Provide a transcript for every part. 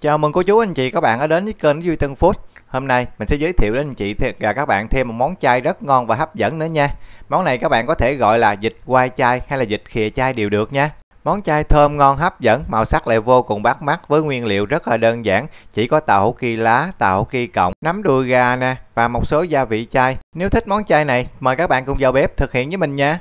Chào mừng cô chú anh chị các bạn đã đến với kênh Duy Tân Food. Hôm nay mình sẽ giới thiệu đến anh chị và các bạn thêm một món chay rất ngon và hấp dẫn nữa nha. Món này các bạn có thể gọi là vịt quay chay hay là vịt khìa chay đều được nha. Món chay thơm ngon hấp dẫn, màu sắc lại vô cùng bắt mắt với nguyên liệu rất là đơn giản, chỉ có tàu hũ kỳ lá, tàu hũ kỳ cộng, nấm đùi gà nè và một số gia vị chay. Nếu thích món chay này, mời các bạn cùng vào bếp thực hiện với mình nha.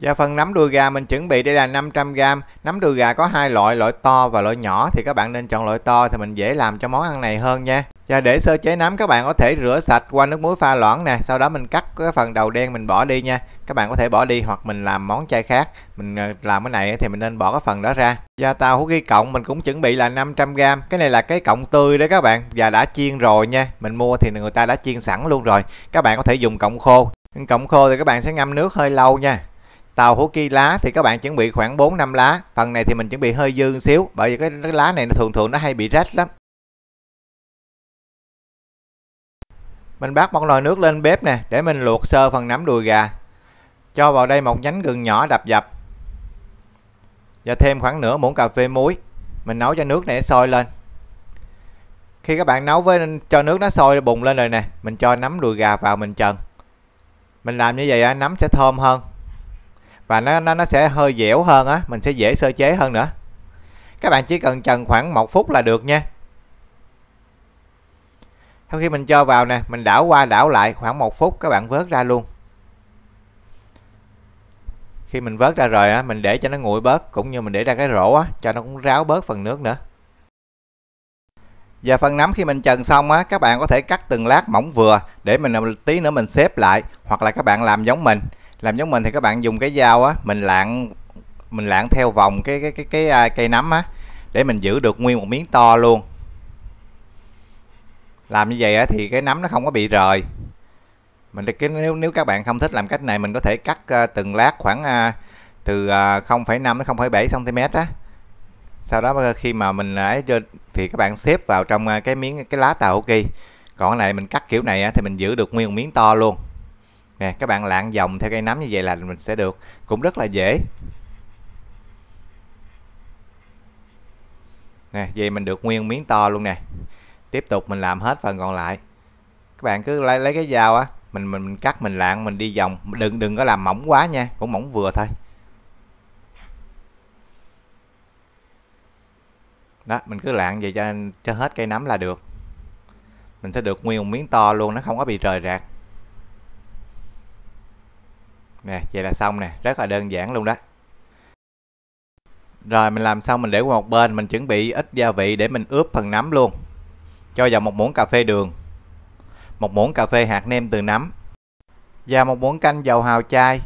Dạ và vâng, phần nấm đùi gà mình chuẩn bị đây là 500g. Nấm đùi gà có hai loại, loại to và loại nhỏ thì các bạn nên chọn loại to thì mình dễ làm cho món ăn này hơn nha. Và dạ, để sơ chế nấm các bạn có thể rửa sạch qua nước muối pha loãng nè, sau đó mình cắt cái phần đầu đen mình bỏ đi nha. Các bạn có thể bỏ đi hoặc mình làm món chay khác, mình ờ, làm cái này thì mình nên bỏ cái phần đó ra. Và dạ, tàu hũ ghi cộng mình cũng chuẩn bị là 500g. Cái này là cái cộng tươi đấy các bạn và đã chiên rồi nha. Mình mua thì người ta đã chiên sẵn luôn rồi. Các bạn có thể dùng cộng khô. Cộng khô thì các bạn sẽ ngâm nước hơi lâu nha tàu hủ ki lá thì các bạn chuẩn bị khoảng 4 năm lá phần này thì mình chuẩn bị hơi dư xíu bởi vì cái, cái lá này nó thường thường nó hay bị rách lắm mình bắt một nồi nước lên bếp nè để mình luộc sơ phần nắm đùi gà cho vào đây một nhánh gừng nhỏ đập dập và thêm khoảng nửa muỗng cà phê muối mình nấu cho nước này sôi lên khi các bạn nấu với cho nước nó sôi bùng lên rồi nè mình cho nắm đùi gà vào mình trần mình làm như vậy nấm sẽ thơm hơn và nó nó nó sẽ hơi dẻo hơn á mình sẽ dễ sơ chế hơn nữa các bạn chỉ cần trần khoảng một phút là được nha sau khi mình cho vào nè mình đảo qua đảo lại khoảng một phút các bạn vớt ra luôn khi mình vớt ra rồi á mình để cho nó nguội bớt cũng như mình để ra cái rổ á cho nó cũng ráo bớt phần nước nữa và phần nấm khi mình trần xong á các bạn có thể cắt từng lát mỏng vừa để mình tí nữa mình xếp lại hoặc là các bạn làm giống mình làm giống mình thì các bạn dùng cái dao á mình lạng mình lạng theo vòng cái cái cái cái, cái à, cây nấm á để mình giữ được nguyên một miếng to luôn làm như vậy á, thì cái nấm nó không có bị rời mình cái nếu nếu các bạn không thích làm cách này mình có thể cắt uh, từng lát khoảng uh, từ uh, 0,5 đến 0,7 cm á sau đó khi mà mình ấy thì các bạn xếp vào trong cái miếng cái lá tàu kỳ còn cái này mình cắt kiểu này á, thì mình giữ được nguyên một miếng to luôn nè các bạn lạng dòng theo cây nấm như vậy là mình sẽ được cũng rất là dễ nè vậy mình được nguyên miếng to luôn nè tiếp tục mình làm hết phần còn lại các bạn cứ lấy, lấy cái dao á mình, mình mình cắt mình lạng mình đi vòng đừng đừng có làm mỏng quá nha cũng mỏng vừa thôi đó mình cứ lạng vậy cho cho hết cây nấm là được mình sẽ được nguyên một miếng to luôn nó không có bị rời rạc nè vậy là xong nè rất là đơn giản luôn đó rồi mình làm xong mình để qua một bên mình chuẩn bị ít gia vị để mình ướp phần nấm luôn cho vào một muỗng cà phê đường một muỗng cà phê hạt nêm từ nấm và một muỗng canh dầu hào chai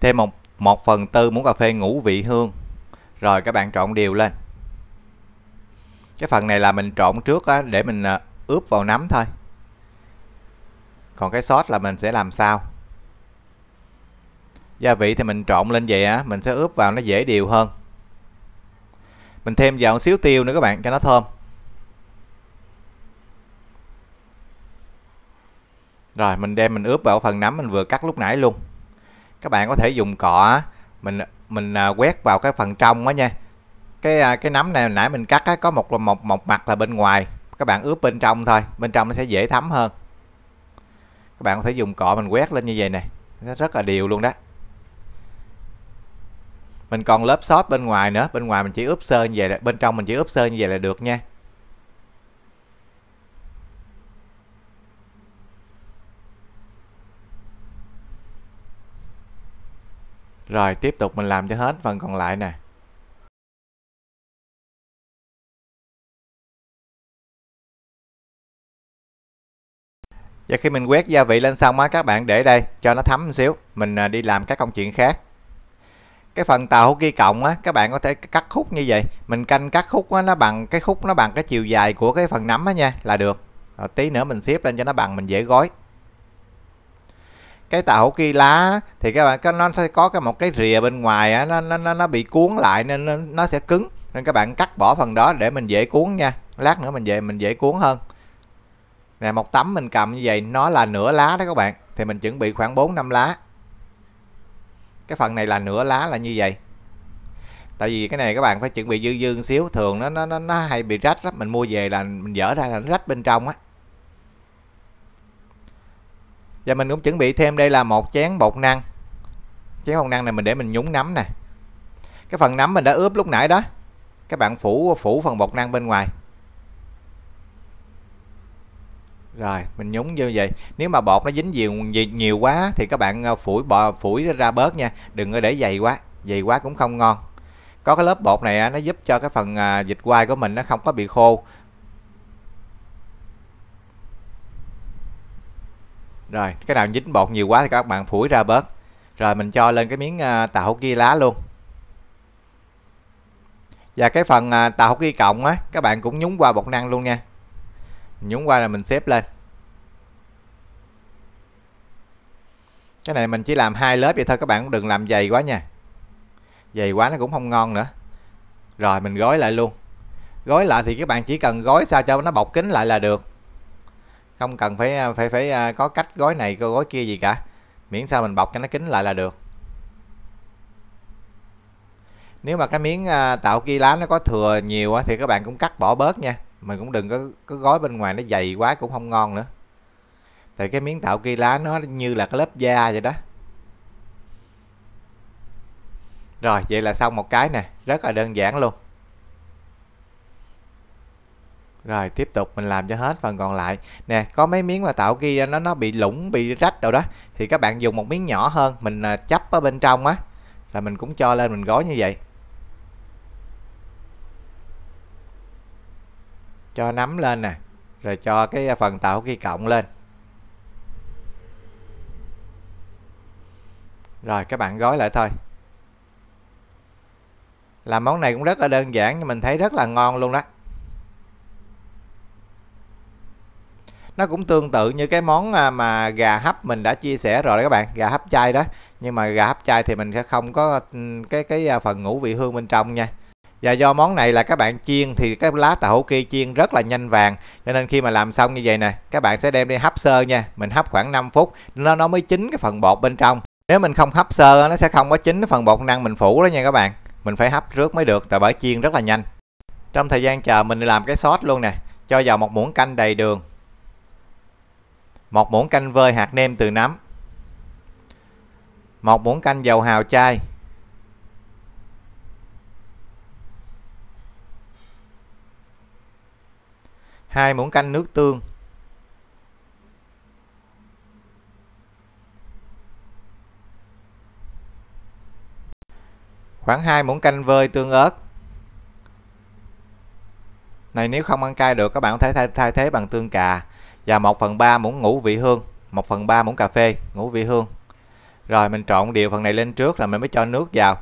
thêm một một phần tư muỗng cà phê ngũ vị hương rồi các bạn trộn đều lên cái phần này là mình trộn trước á, để mình à, ướp vào nấm thôi còn cái sốt là mình sẽ làm sao gia vị thì mình trộn lên vậy á mình sẽ ướp vào nó dễ điều hơn mình thêm vào một xíu tiêu nữa các bạn cho nó thơm rồi mình đem mình ướp vào phần nấm mình vừa cắt lúc nãy luôn các bạn có thể dùng cọ mình mình à, quét vào cái phần trong á nha cái à, cái nấm này nãy mình cắt á, có một một một mặt là bên ngoài các bạn ướp bên trong thôi bên trong nó sẽ dễ thấm hơn các bạn có thể dùng cọ mình quét lên như vậy nè nó rất là đều luôn đó mình còn lớp sót bên ngoài nữa bên ngoài mình chỉ ướp sơ như vậy là, bên trong mình chỉ ướp sơ như vậy là được nha rồi tiếp tục mình làm cho hết phần còn lại nè và khi mình quét gia vị lên xong á các bạn để đây cho nó thấm một xíu mình à, đi làm các công chuyện khác cái phần tàu kia cộng á các bạn có thể cắt khúc như vậy mình canh cắt khúc á, nó bằng cái khúc nó bằng cái chiều dài của cái phần nắm á nha là được rồi, tí nữa mình xếp lên cho nó bằng mình dễ gói cái tàu kia lá thì các bạn nó sẽ có cái một cái rìa bên ngoài á, nó, nó nó bị cuốn lại nên nó, nó sẽ cứng nên các bạn cắt bỏ phần đó để mình dễ cuốn nha lát nữa mình về mình dễ cuốn hơn nè một tấm mình cầm như vậy nó là nửa lá đó các bạn thì mình chuẩn bị khoảng 4 năm lá cái phần này là nửa lá là như vậy tại vì cái này các bạn phải chuẩn bị dư dương xíu thường nó nó nó hay bị rách lắm mình mua về là mình dở ra là nó rách bên trong á và mình cũng chuẩn bị thêm đây là một chén bột năng chén bột năng này mình để mình nhúng nấm nè cái phần nấm mình đã ướp lúc nãy đó các bạn phủ phủ phần bột năng bên ngoài rồi mình nhúng như vậy nếu mà bột nó dính nhiều nhiều quá thì các bạn ờ, phủi bò phủi ra bớt nha đừng có để dày quá dày quá cũng không ngon có cái lớp bột này nó giúp cho cái phần ờ, dịch quai của mình nó không có bị khô rồi cái nào dính bột nhiều quá thì các bạn phủi ra bớt rồi mình cho lên cái miếng ờ, tàu kia lá luôn và cái phần tàu kia cộng á các bạn cũng nhúng qua bột năng luôn nha nhúng qua là mình xếp lên cái này mình chỉ làm hai lớp vậy thôi các bạn cũng đừng làm dày quá nha dày quá nó cũng không ngon nữa rồi mình gói lại luôn gói lại thì các bạn chỉ cần gói sao cho nó bọc kín lại là được không cần phải à, phải phải à, có cách gói này gói kia gì cả miễn sao mình bọc cho nó kín lại là được nếu mà cái miếng à, tạo kia lá nó có thừa nhiều thì các bạn cũng cắt bỏ bớt nha mình cũng đừng có, có gói bên ngoài nó dày quá cũng không ngon nữa tại cái miếng tạo kỳ lá nó như là cái lớp da vậy đó rồi vậy là xong một cái nè rất là đơn giản luôn rồi tiếp tục mình làm cho hết phần còn lại nè có mấy miếng mà tạo kia nó nó bị lủng bị rách đâu đó thì các bạn dùng một miếng nhỏ hơn mình à, chắp ở bên trong á là mình cũng cho lên mình gói như vậy cho nấm lên nè rồi cho cái phần tạo ghi cộng lên rồi các bạn gói lại thôi làm món này cũng rất là đơn giản nhưng mình thấy rất là ngon luôn đó nó cũng tương tự như cái món à, mà gà hấp mình đã chia sẻ rồi đó các bạn gà hấp chay đó nhưng mà gà hấp chay thì mình sẽ không có ừ, cái cái à, phần ngũ vị hương bên trong nha và do món này là các bạn chiên thì cái lá tàu kia chiên rất là nhanh vàng cho nên khi mà làm xong như vậy nè các bạn sẽ đem đi hấp sơ nha mình hấp khoảng 5 phút nó nó mới chín cái phần bột bên trong nếu mình không hấp sơ nó sẽ không có chín cái phần bột năng mình phủ đó nha các bạn mình phải hấp trước mới được tại bởi chiên rất là nhanh trong thời gian chờ mình làm cái sốt luôn nè cho vào một muỗng canh đầy đường một muỗng canh vơi hạt nêm từ nấm một muỗng canh dầu hào chai 2 muỗng canh nước tương khoảng 2 muỗng canh vơi tương ớt này nếu không ăn cay được các bạn có thể thay, thế bằng tương cà và 1 phần 3 muỗng ngũ vị hương 1 phần 3 muỗng cà phê ngũ vị hương rồi mình trộn đều phần này lên trước là mình mới cho nước vào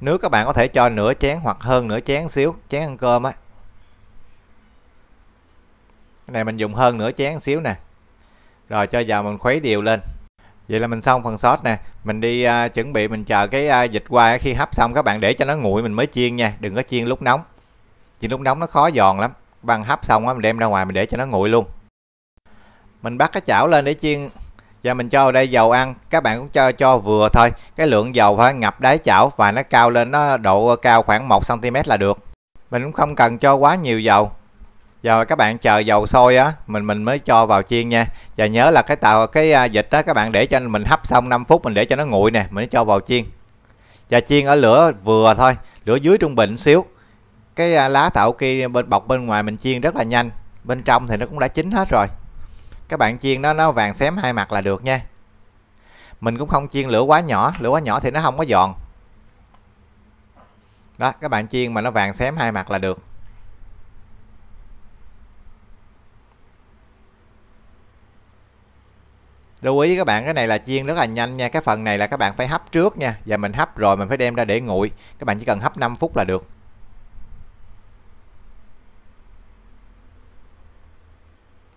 Nước các bạn có thể cho nửa chén hoặc hơn nửa chén xíu, chén ăn cơm á. Cái này mình dùng hơn nửa chén xíu nè. Rồi cho vào mình khuấy đều lên. Vậy là mình xong phần sốt nè. Mình đi à, chuẩn bị mình chờ cái à, dịch qua khi hấp xong các bạn để cho nó nguội mình mới chiên nha, đừng có chiên lúc nóng. Chiên lúc nóng nó khó giòn lắm. Bằng hấp xong á mình đem ra ngoài mình để cho nó nguội luôn. Mình bắt cái chảo lên để chiên và dạ, mình cho đây dầu ăn các bạn cũng cho cho vừa thôi cái lượng dầu phải ngập đáy chảo và nó cao lên nó độ cao khoảng 1 cm là được mình cũng không cần cho quá nhiều dầu giờ các bạn chờ dầu sôi á mình mình mới cho vào chiên nha và nhớ là cái tàu cái à, dịch á các bạn để cho mình hấp xong 5 phút mình để cho nó nguội nè mình cho vào chiên và chiên ở lửa vừa thôi lửa dưới trung bình xíu cái à, lá tạo kia bên bọc bên ngoài mình chiên rất là nhanh bên trong thì nó cũng đã chín hết rồi các bạn chiên nó nó vàng xém hai mặt là được nha mình cũng không chiên lửa quá nhỏ lửa quá nhỏ thì nó không có giòn đó các bạn chiên mà nó vàng xém hai mặt là được lưu ý các bạn cái này là chiên rất là nhanh nha cái phần này là các bạn phải hấp trước nha và mình hấp rồi mình phải đem ra để nguội các bạn chỉ cần hấp 5 phút là được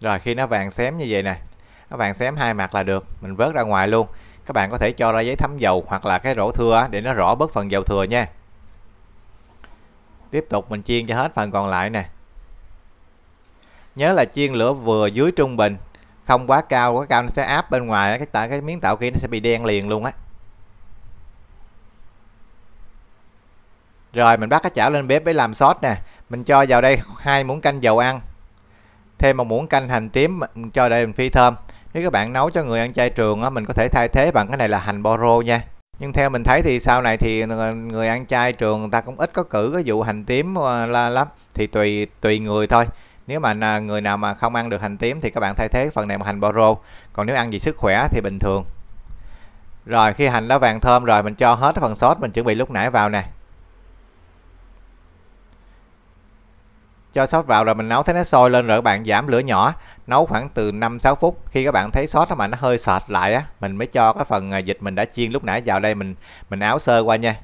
rồi khi nó vàng xém như vậy nè nó vàng xém hai mặt là được mình vớt ra ngoài luôn các bạn có thể cho ra giấy thấm dầu hoặc là cái rổ thưa để nó rõ bớt phần dầu thừa nha tiếp tục mình chiên cho hết phần còn lại nè nhớ là chiên lửa vừa dưới trung bình không quá cao quá cao nó sẽ áp bên ngoài cái tại cái miếng tạo kia nó sẽ bị đen liền luôn á rồi mình bắt cái chảo lên bếp để làm sốt nè mình cho vào đây hai muỗng canh dầu ăn thêm một muỗng canh hành tím cho mình phi thơm nếu các bạn nấu cho người ăn chay trường á mình có thể thay thế bằng cái này là hành rô nha nhưng theo mình thấy thì sau này thì người ăn chay trường người ta cũng ít có cử cái vụ hành tím ờ, la lắm thì tùy tùy người thôi nếu mà người nào mà không ăn được hành tím thì các bạn thay thế phần này bằng hành rô. còn nếu ăn vì sức khỏe thì bình thường rồi khi hành đã vàng thơm rồi mình cho hết phần sốt mình chuẩn bị lúc nãy vào nè Cho sốt vào rồi mình nấu thấy nó sôi lên rồi các bạn giảm lửa nhỏ, nấu khoảng từ 5-6 phút. Khi các bạn thấy sốt nó mà nó hơi sệt lại á, mình mới cho cái phần à, dịch mình đã chiên lúc nãy vào đây mình mình áo sơ qua nha.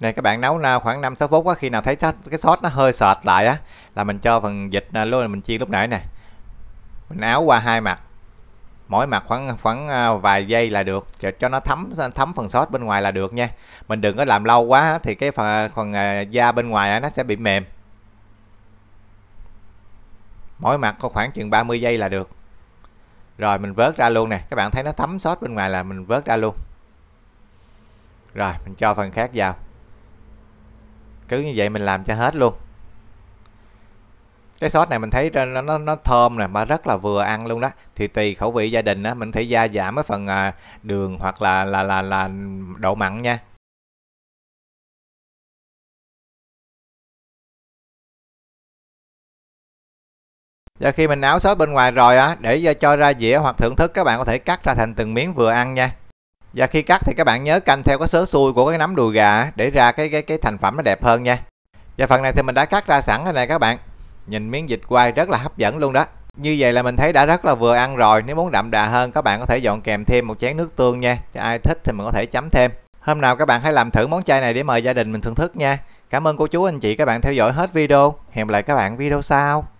Này các bạn nấu khoảng 5-6 phút á, khi nào thấy cái sốt nó hơi sệt lại á là mình cho phần dịch à, luôn mình chiên lúc nãy nè. Mình áo qua hai mặt mỗi mặt khoảng khoảng à, vài giây là được cho nó thấm thấm phần sốt bên ngoài là được nha mình đừng có làm lâu quá thì cái phần phần da bên ngoài nó sẽ bị mềm mỗi mặt có khoảng chừng 30 giây là được rồi mình vớt ra luôn nè các bạn thấy nó thấm sót bên ngoài là mình vớt ra luôn rồi mình cho phần khác vào cứ như vậy mình làm cho hết luôn cái sốt này mình thấy nó, nó nó thơm nè mà rất là vừa ăn luôn đó thì tùy khẩu vị gia đình á mình thể gia giảm cái phần à, đường hoặc là là là là độ mặn nha và khi mình áo xốp bên ngoài rồi á để cho ra dĩa hoặc thưởng thức các bạn có thể cắt ra thành từng miếng vừa ăn nha và khi cắt thì các bạn nhớ canh theo cái sớ xui của cái nấm đùi gà để ra cái cái cái thành phẩm nó đẹp hơn nha và phần này thì mình đã cắt ra sẵn rồi này các bạn nhìn miếng vịt quay rất là hấp dẫn luôn đó như vậy là mình thấy đã rất là vừa ăn rồi nếu muốn đậm đà hơn các bạn có thể dọn kèm thêm một chén nước tương nha cho ai thích thì mình có thể chấm thêm hôm nào các bạn hãy làm thử món chay này để mời gia đình mình thưởng thức nha cảm ơn cô chú anh chị các bạn theo dõi hết video hẹn lại các bạn video sau